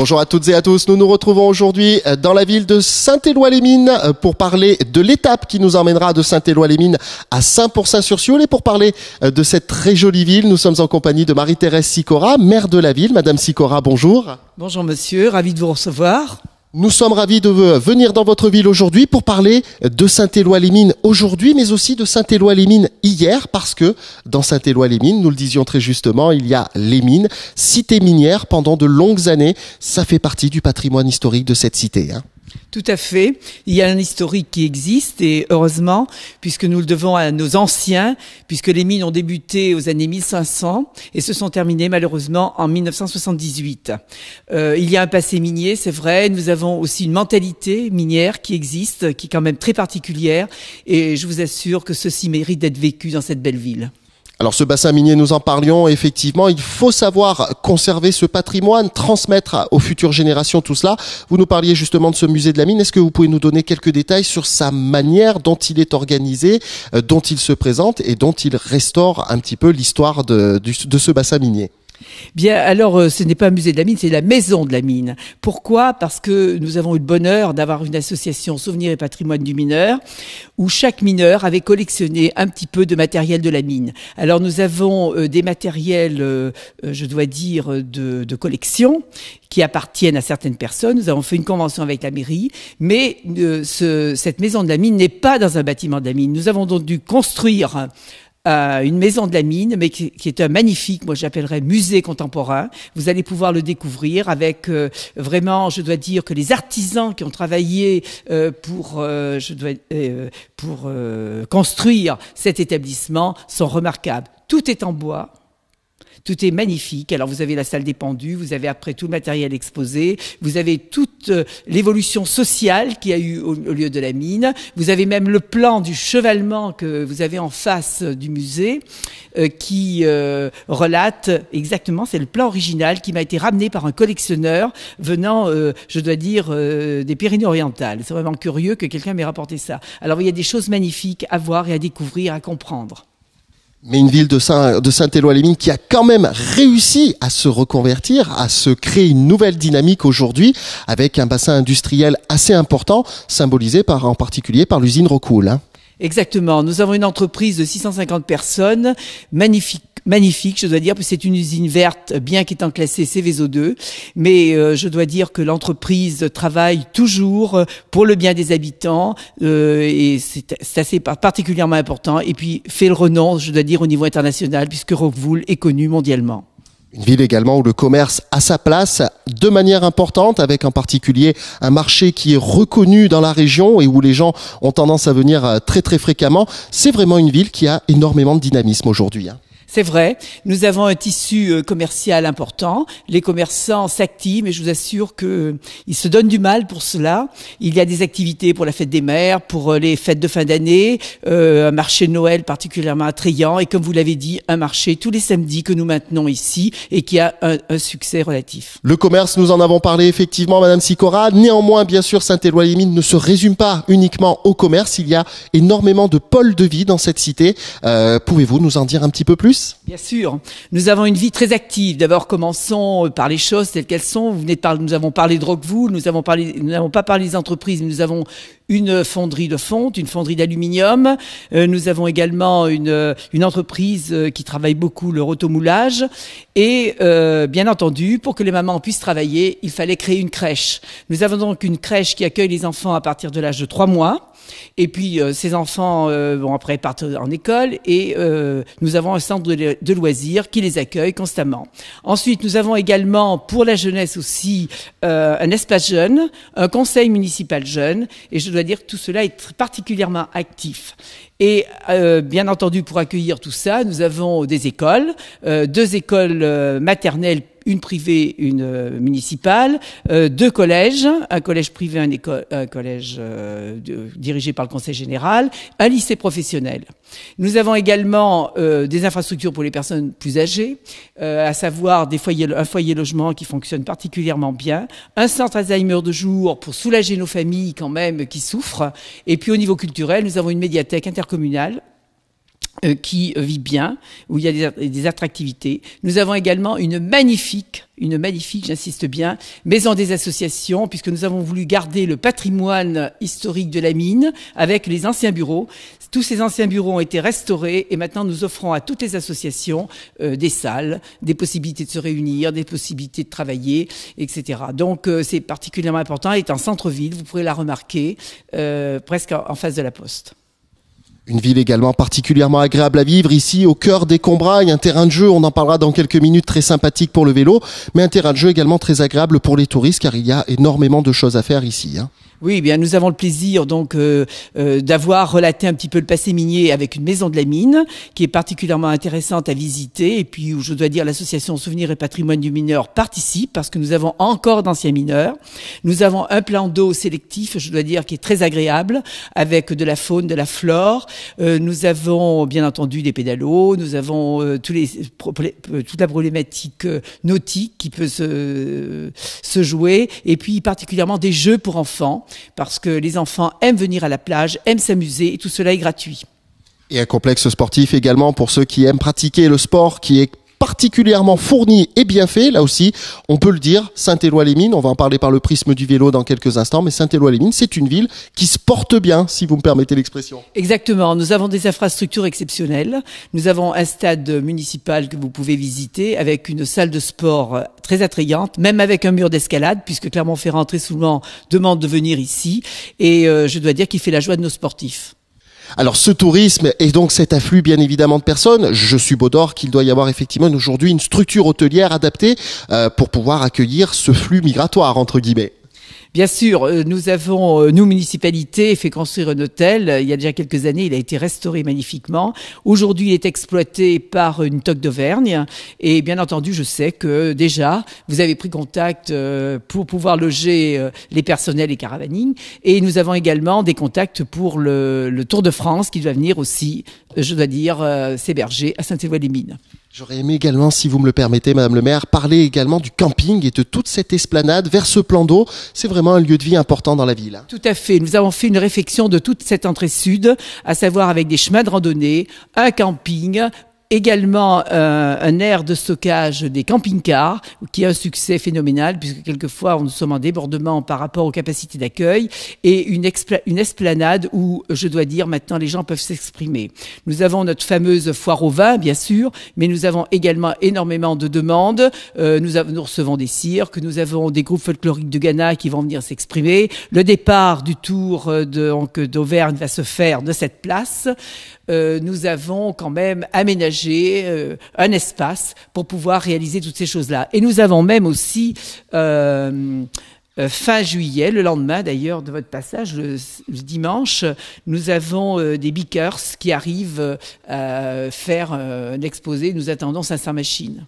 Bonjour à toutes et à tous. Nous nous retrouvons aujourd'hui euh, dans la ville de Saint-Éloi-les-Mines euh, pour parler de l'étape qui nous emmènera de Saint-Éloi-les-Mines à Saint-Pourçain-sur-Sioule et pour parler euh, de cette très jolie ville. Nous sommes en compagnie de Marie-Thérèse Sicora, maire de la ville. Madame Sicora, bonjour. Bonjour monsieur, ravi de vous recevoir. Nous sommes ravis de venir dans votre ville aujourd'hui pour parler de Saint-Éloi-les-Mines aujourd'hui, mais aussi de Saint-Éloi-les-Mines hier, parce que dans Saint-Éloi-les-Mines, nous le disions très justement, il y a les mines, cité minière pendant de longues années. Ça fait partie du patrimoine historique de cette cité. Hein. Tout à fait. Il y a un historique qui existe et heureusement, puisque nous le devons à nos anciens, puisque les mines ont débuté aux années 1500 et se sont terminées malheureusement en 1978. Euh, il y a un passé minier, c'est vrai. Nous avons aussi une mentalité minière qui existe, qui est quand même très particulière et je vous assure que ceci mérite d'être vécu dans cette belle ville. Alors ce bassin minier, nous en parlions, effectivement, il faut savoir conserver ce patrimoine, transmettre aux futures générations tout cela. Vous nous parliez justement de ce musée de la mine, est-ce que vous pouvez nous donner quelques détails sur sa manière dont il est organisé, euh, dont il se présente et dont il restaure un petit peu l'histoire de, de ce bassin minier Bien, alors euh, ce n'est pas un musée de la mine, c'est la maison de la mine. Pourquoi Parce que nous avons eu le bonheur d'avoir une association Souvenirs et Patrimoine du mineur, où chaque mineur avait collectionné un petit peu de matériel de la mine. Alors nous avons euh, des matériels, euh, je dois dire, de, collection qui appartiennent à certaines personnes. Nous avons fait une convention avec la mairie, mais cette maison de la mine n'est pas dans un bâtiment de la mine. Nous avons donc dû construire euh, une maison de la mine, mais qui, est un magnifique, moi j'appellerais musée contemporain. Vous allez pouvoir le découvrir avec euh, vraiment, je dois dire que les artisans qui ont travaillé euh, pour construire cet établissement sont remarquables. Tout est en bois, tout est magnifique. Alors vous avez la salle des pendus, vous avez après tout le matériel exposé, vous avez toute euh, l'évolution sociale qui a eu au, lieu de la mine, vous avez même le plan du chevalement que vous avez en face euh, du musée euh, qui relate exactement, c'est le plan original qui m'a été ramené par un collectionneur venant, je dois dire, des Pyrénées-Orientales. C'est vraiment curieux que quelqu'un m'ait rapporté ça. Alors il y a des choses magnifiques à voir et à découvrir, à comprendre mais une ville de Saint de Saint-Éloi-les-Mines qui a quand même réussi à se reconvertir, à se créer une nouvelle dynamique aujourd'hui avec un bassin industriel assez important, symbolisé par en particulier par l'usine Recoul. Hein. Exactement. Nous avons une entreprise de 650 personnes, magnifique magnifique, je dois dire, puis c'est une usine verte, bien qu'étant classée CVSO2. Mais euh, je dois dire que l'entreprise travaille toujours euh, pour le bien des habitants euh, et c'est assez particulièrement important. Et puis fait le renom, je dois dire, au niveau international, puisque Rockwool est connu mondialement. Une ville également où le commerce a sa place de manière importante, avec en particulier un marché qui est reconnu dans la région et où les gens ont tendance à venir très très fréquemment. C'est vraiment une ville qui a énormément de dynamisme aujourd'hui. Hein. C'est vrai, nous avons un tissu euh, commercial important. Les commerçants s'activent, et je vous assure qu'ils euh, se donnent du mal pour cela. Il y a des activités pour la fête des mères, pour euh, les fêtes de fin d'année, un marché Noël particulièrement attrayant, et comme vous l'avez dit, un marché tous les samedis que nous maintenons ici et qui a un, succès relatif. Le commerce, nous en avons parlé effectivement, Madame Sicora. Néanmoins, bien sûr, Saint-Éloi-les-Mines ne se résume pas uniquement au commerce. Il y a énormément de pôles de vie dans cette cité. Pouvez-vous nous en dire un petit peu plus Bien sûr. Nous avons une vie très active. D'abord, commençons euh, par les choses telles qu'elles sont. Vous venez de nous avons parlé de Rockwool, nous nous n'avons pas parlé des entreprises, nous avons une fonderie de fonte, une fonderie d'aluminium. Euh, nous avons également une, euh, une entreprise euh, qui travaille beaucoup le rotomoulage. Et bien entendu, pour que les mamans puissent travailler, il fallait créer une crèche. Nous avons donc une crèche qui accueille les enfants à partir de l'âge de 3 mois. Et puis ces enfants vont après partent en école et nous avons un centre de, loisirs qui les accueille constamment. Ensuite, nous avons également pour la jeunesse aussi un espace jeune, un conseil municipal jeune. Et je dois dire que tout cela est particulièrement actif. Et euh, bien entendu, pour accueillir tout ça, nous avons des écoles, euh, deux écoles euh, maternelles une privée, une euh, municipale, euh, deux collèges, un collège privé, un, collège euh, dirigé par le conseil général, un lycée professionnel. Nous avons également des infrastructures pour les personnes plus âgées, à savoir un foyer logement qui fonctionne particulièrement bien, un centre Alzheimer de jour pour soulager nos familles quand même qui souffrent, et puis au niveau culturel, nous avons une médiathèque intercommunale euh, qui vit bien, où il y a des, attractivités. Nous avons également une magnifique, une magnifique, j'insiste bien, maison des associations, puisque nous avons voulu garder le patrimoine historique de la mine avec les anciens bureaux. Tous ces anciens bureaux ont été restaurés et maintenant nous offrons à toutes les associations euh, des salles, des possibilités de se réunir, des possibilités de travailler, etc. Donc euh, c'est particulièrement important. Elle est en centre-ville, vous pourrez la remarquer, presque en face de la poste. Une ville également particulièrement agréable à vivre ici au cœur des Combrailles, un terrain de jeu, on en parlera dans quelques minutes, très sympathique pour le vélo, mais un terrain de jeu également très agréable pour les touristes car il y a énormément de choses à faire ici. Hein. Oui, bien nous avons le plaisir donc euh, euh, d'avoir relaté un petit peu le passé minier avec une maison de la mine qui est particulièrement intéressante à visiter et puis où je dois dire l'association Souvenirs et Patrimoine du mineur participe parce que nous avons encore d'anciens mineurs. Nous avons un plan d'eau sélectif, je dois dire, qui est très agréable avec de la faune, de la flore. Euh, nous avons bien entendu des pédalos, nous avons tous les, toute la problématique nautique qui peut se jouer et puis particulièrement des jeux pour enfants parce que les enfants aiment venir à la plage, aiment s'amuser et tout cela est gratuit. Et un complexe sportif également pour ceux qui aiment pratiquer le sport, qui est particulièrement fourni et bien fait. Là aussi, on peut le dire, Saint-Éloi-les-Mines, on va en parler par le prisme du vélo dans quelques instants, mais Saint-Éloi-les-Mines, c'est une ville qui se porte bien, si vous me permettez l'expression. Exactement, nous avons des infrastructures exceptionnelles. Nous avons un stade municipal que vous pouvez visiter avec une salle de sport très attrayante, même avec un mur d'escalade, puisque Clermont-Ferrand très souvent demande de venir ici. Et euh, je dois dire qu'il fait la joie de nos sportifs. Alors ce tourisme et donc cet afflux bien évidemment de personnes, je suis d'or qu'il doit y avoir effectivement aujourd'hui une structure hôtelière adaptée euh, pour pouvoir accueillir ce flux migratoire entre guillemets. Bien sûr, euh, nous avons, euh, nous, municipalité, fait construire un hôtel. Euh, il y a déjà quelques années, il a été restauré magnifiquement. Aujourd'hui, il est exploité par une toque d'Auvergne. Et bien entendu, je sais que déjà, vous avez pris contact pour pouvoir loger les personnels et caravaning. Et nous avons également des contacts pour le, Tour de France qui va venir aussi je dois dire, euh, ces Berger à Saint-Éloi-les-Mines. J'aurais aimé également, si vous me le permettez, Madame le maire, parler également du camping et de toute cette esplanade vers ce plan d'eau. C'est vraiment un lieu de vie important dans la ville. Hein. Tout à fait. Nous avons fait une réflexion de toute cette entrée sud, à savoir avec des chemins de randonnée, un camping, Également euh, un aire de stockage des camping-cars qui a un succès phénoménal puisque quelquefois nous sommes en débordement par rapport aux capacités d'accueil et une, esplanade où je dois dire maintenant les gens peuvent s'exprimer. Nous avons notre fameuse foire au vin bien sûr, mais nous avons également énormément de demandes. Euh, nous, recevons des cirques, nous avons des groupes folkloriques de Ghana qui vont venir s'exprimer. Le départ du tour euh, d'Auvergne va se faire de cette place. Euh, nous avons quand même aménagé euh, un espace pour pouvoir réaliser toutes ces choses-là. Et nous avons même aussi euh, fin juillet, le lendemain d'ailleurs de votre passage, le, dimanche, nous avons des beakers qui arrivent à faire un l'exposé. Nous attendons 500 machines.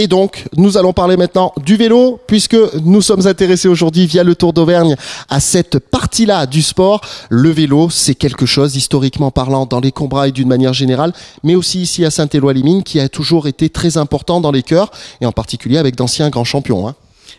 Et donc, nous allons parler maintenant du vélo, puisque nous sommes intéressés aujourd'hui via le Tour d'Auvergne à cette partie-là du sport. Le vélo, c'est quelque chose, historiquement parlant, dans les Combrailles, d'une manière générale, mais aussi ici à Saint-Éloi-les-Mines, qui a toujours été très important dans les cœurs, et en particulier avec d'anciens grands champions. Hein.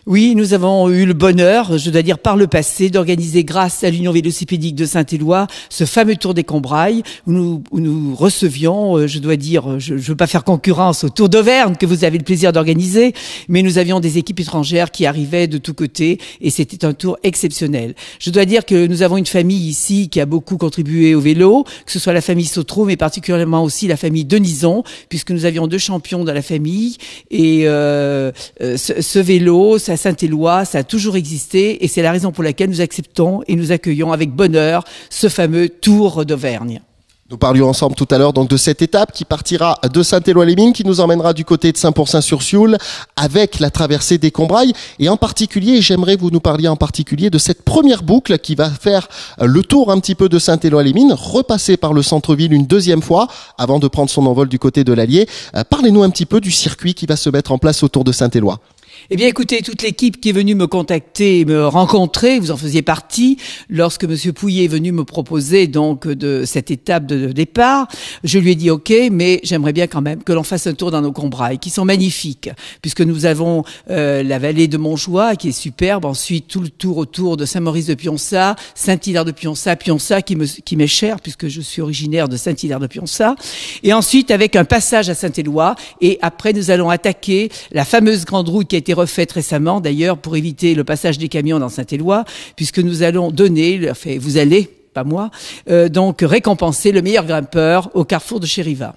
Oui, nous avons eu le bonheur, je dois dire par le passé, d'organiser grâce à l'Union vélocipédique de Saint-Éloi ce fameux tour des Combrailles où nous, recevions, euh, je dois dire, euh, je ne veux pas faire concurrence au tour d'Auvergne que vous avez le plaisir d'organiser, mais nous avions des équipes étrangères qui arrivaient de tous côtés et c'était un tour exceptionnel. Je dois dire que nous avons une famille ici qui a beaucoup contribué au vélo, que ce soit la famille Sautreau, mais particulièrement aussi la famille Denison, puisque nous avions deux champions dans la famille et euh, ce, vélo, à Saint-Éloi, ça a toujours existé et c'est la raison pour laquelle nous acceptons et nous accueillons avec bonheur ce fameux Tour d'Auvergne. Nous parlions ensemble tout à l'heure de cette étape qui partira de Saint-Éloi-les-Mines, qui nous emmènera du côté de Saint-Pourçain-sur-Sioule avec la traversée des Combrailles. Et en particulier, j'aimerais vous nous parliez en particulier de cette première boucle qui va faire le tour un petit peu de Saint-Éloi-les-Mines, repasser par le centre-ville une deuxième fois avant de prendre son envol du côté de l'Allier. Euh, parlez-nous un petit peu du circuit qui va se mettre en place autour de Saint-Éloi. Eh bien, écoutez, toute l'équipe qui est venue me contacter, me rencontrer, vous en faisiez partie lorsque Monsieur Pouillet est venu me proposer donc de cette étape de, départ. Je lui ai dit OK, mais j'aimerais bien quand même que l'on fasse un tour dans nos combrailles, qui sont magnifiques, puisque nous avons euh, la vallée de Montjoie qui est superbe, ensuite tout le tour autour de Saint-Maurice-de-Pionça, Saint-Hilaire-de-Pionça, Pionça qui me qui m'est cher puisque je suis originaire de Saint-Hilaire-de-Pionça, et ensuite avec un passage à Saint-Éloi, et après nous allons attaquer la fameuse grande route qui a été refaite récemment d'ailleurs pour éviter le passage des camions dans Saint-Éloi, puisque nous allons donner, vous allez, pas moi, euh, donc récompenser le meilleur grimpeur au carrefour de Chériva.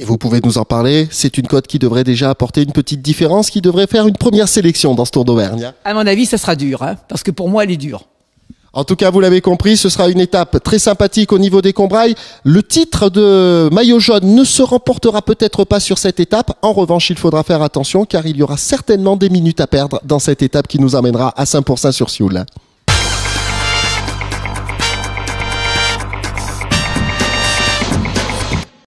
Et vous pouvez nous en parler. C'est une cote qui devrait déjà apporter une petite différence, qui devrait faire une première sélection dans ce Tour d'Auvergne. À mon avis, ça sera dur, hein, parce que pour moi, elle est dure. En tout cas, vous l'avez compris, ce sera une étape très sympathique au niveau des Combrailles. Le titre de maillot jaune ne se remportera peut-être pas sur cette étape. En revanche, il faudra faire attention car il y aura certainement des minutes à perdre dans cette étape qui nous amènera à 5% sur sioule